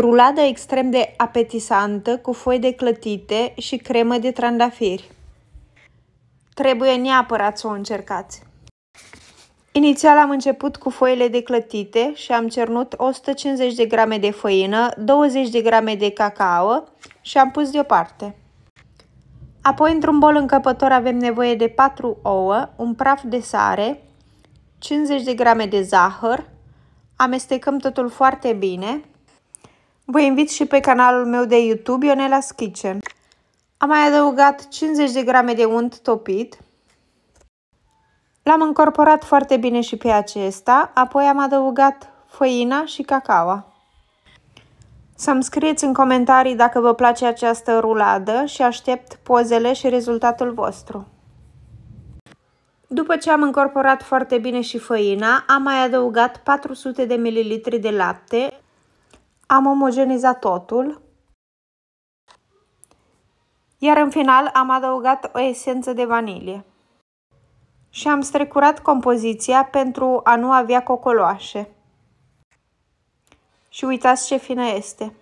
Ruladă extrem de apetisantă cu foi de clătite și cremă de trandafiri. Trebuie neapărat să o încercați. Inițial am început cu foile de clătite și am cernut 150 de grame de făină, 20 de grame de cacao și am pus deoparte. Apoi, într-un bol încăpător avem nevoie de 4 ouă, un praf de sare, 50 de grame de zahăr, amestecăm totul foarte bine Vă invit și pe canalul meu de YouTube Ionela Kitchen. Am mai adăugat 50 de grame de unt topit. L-am încorporat foarte bine și pe acesta, apoi am adăugat făina și cacao. Să-mi scrieți în comentarii dacă vă place această ruladă și aștept pozele și rezultatul vostru. După ce am încorporat foarte bine și făina, am mai adăugat 400 de ml de lapte, am omogenizat totul. Iar în final am adăugat o esență de vanilie. Și am strecurat compoziția pentru a nu avea cocoloașe. Și uitați ce fină este!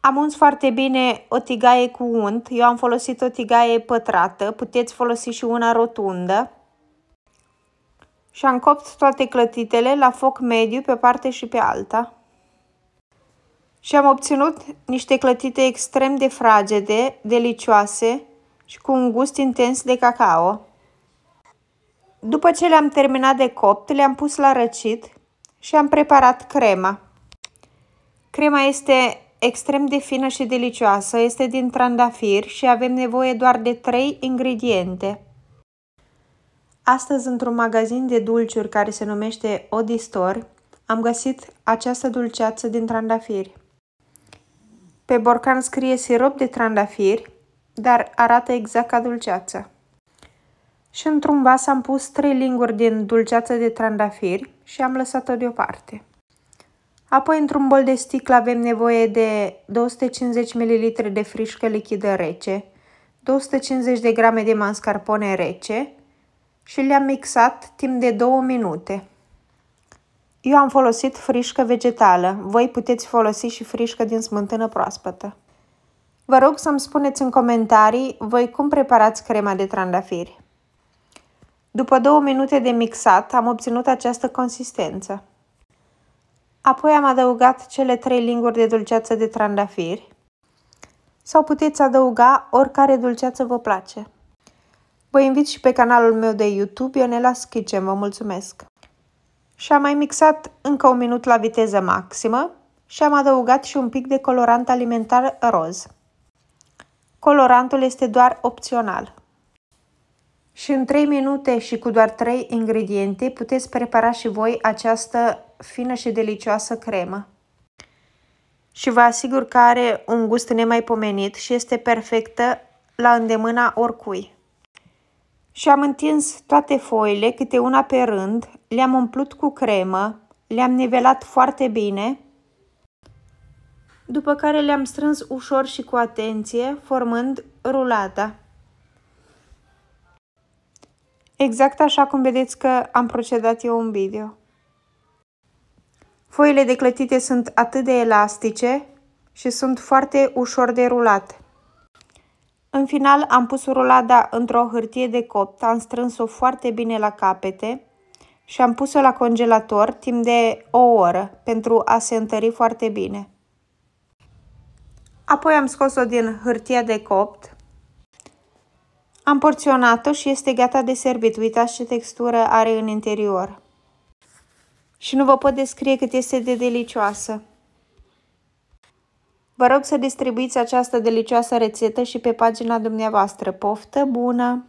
Am uns foarte bine o tigaie cu unt. Eu am folosit o tigaie pătrată. Puteți folosi și una rotundă și am copt toate clătitele la foc mediu pe parte și pe alta. Și am obținut niște clătite extrem de fragede, delicioase și cu un gust intens de cacao. După ce le-am terminat de copt, le-am pus la răcit și am preparat crema. Crema este extrem de fină și delicioasă, este din trandafir și avem nevoie doar de 3 ingrediente. Astăzi, într-un magazin de dulciuri care se numește Odistor, am găsit această dulceață din trandafiri. Pe borcan scrie sirop de trandafiri, dar arată exact ca dulceață. Și într-un vas am pus trei linguri din dulceață de trandafiri și am lăsat-o deoparte. Apoi, într-un bol de sticlă avem nevoie de 250 ml de frișcă lichidă rece, 250 de grame de mascarpone rece, și le-am mixat timp de 2 minute. Eu am folosit frișcă vegetală. Voi puteți folosi și frișcă din smântână proaspătă. Vă rog să-mi spuneți în comentarii voi cum preparați crema de trandafiri. După două minute de mixat am obținut această consistență. Apoi am adăugat cele trei linguri de dulceață de trandafiri sau puteți adăuga oricare dulceață vă place. Vă invit și pe canalul meu de YouTube Ionela Schicem. Vă mulțumesc! Și am mai mixat încă un minut la viteză maximă și am adăugat și un pic de colorant alimentar roz. Colorantul este doar opțional. Și în 3 minute și cu doar 3 ingrediente puteți prepara și voi această fină și delicioasă cremă. Și vă asigur că are un gust nemaipomenit și este perfectă la îndemâna oricui. Și am întins toate foile, câte una pe rând, le-am umplut cu cremă, le-am nivelat foarte bine, după care le-am strâns ușor și cu atenție, formând rulada. Exact așa cum vedeți că am procedat eu în video. Foile de clătite sunt atât de elastice și sunt foarte ușor de rulat. În final am pus rulada într-o hârtie de copt, am strâns-o foarte bine la capete și am pus-o la congelator timp de o oră pentru a se întări foarte bine. Apoi am scos-o din hârtia de copt, am porționat-o și este gata de servit. Uitați ce textură are în interior. Și nu vă pot descrie cât este de delicioasă. Vă rog să distribuiți această delicioasă rețetă și pe pagina dumneavoastră. Poftă bună!